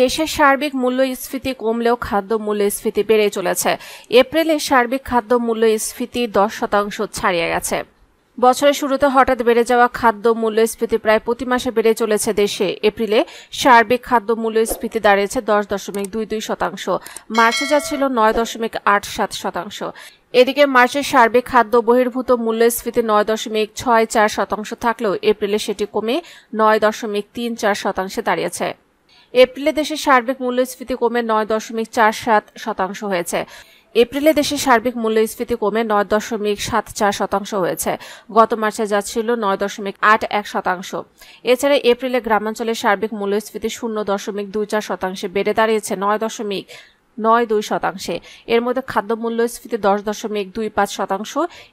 দেশের সার্বিক মূল্যস্ফীতি কমলেও খাদ্য মূল্যস্ফীতি বেড়ে চলেছে এপ্রিলে সার্বিক খাদ্য মূল্যস্ফীতি দশ শতাংশ ছাড়িয়ে গেছে বছরের শুরুতে হঠাৎ বেড়ে যাওয়া খাদ্য মূল্যস্ফীতি প্রায় প্রতি মাসে বেড়ে চলেছে দেশে এপ্রিলে সার্বিক খাদ্য মূল্যস্ফীতি দাঁড়িয়েছে দশ দশমিক দুই দুই শতাংশ মার্চে যা ছিল নয় দশমিক আট সাত শতাংশ এদিকে মার্চের সার্বিক খাদ্য বহির্ভূত মূল্যস্ফীতি নয় দশমিক ছয় চার শতাংশ থাকলেও এপ্রিলে সেটি কমে নয় দশমিক তিন চার শতাংশে দাঁড়িয়েছে এপ্রিলে দেশের সার্বিক মূল্যস্ফীতি কমে নয় দশমিক চার সাত শতাংশ হয়েছে এপ্রিলে দেশের সার্বিক মূল্যস্ফীতি কমে নয় দশমিক সাত চার শতাংশ হয়েছে গত মার্চে যা ছিল নয় দশমিক আট এক শতাংশ এছাড়া এপ্রিলে গ্রামাঞ্চলের সার্বিক মূল্যস্ফীতি শূন্য দশমিক দুই চার শতাংশে বেড়ে দাঁড়িয়েছে নয় দশমিক নয় দুই শতাংশে এর মধ্যে খাদ্য মূল্যস্ফীতি দশ দশমিক দুই পাঁচ শতাংশ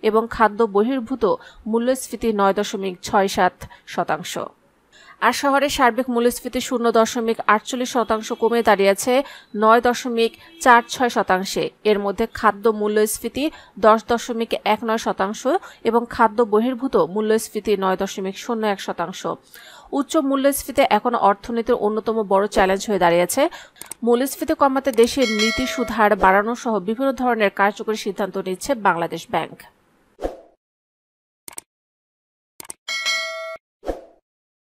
এবং খাদ্য বহির্ভূত মূল্যস্ফীতি নয় দশমিক ছয় সাত শতাংশ আর শহরে সার্বিক মূল্যস্ফীতি শূন্য দশমিক আটচল্লিশ শতাংশ কমে দাঁড়িয়েছে নয় দশমিক চার ছয় শতাংশে এর মধ্যে খাদ্য মূল্যস্ফীতি দশ দশমিক এক নয় শতাংশ এবং খাদ্য বহির্ভূত মূল্যস্ফীতি নয় দশমিক শূন্য এক শতাংশ উচ্চ মূল্যস্ফীতি এখন অর্থনীতির অন্যতম বড় চ্যালেঞ্জ হয়ে দাঁড়িয়েছে মূল্যস্ফীতি কমাতে দেশের নীতি সুধার বাড়ানো সহ বিভিন্ন ধরনের কার্যকরী সিদ্ধান্ত নিচ্ছে বাংলাদেশ ব্যাংক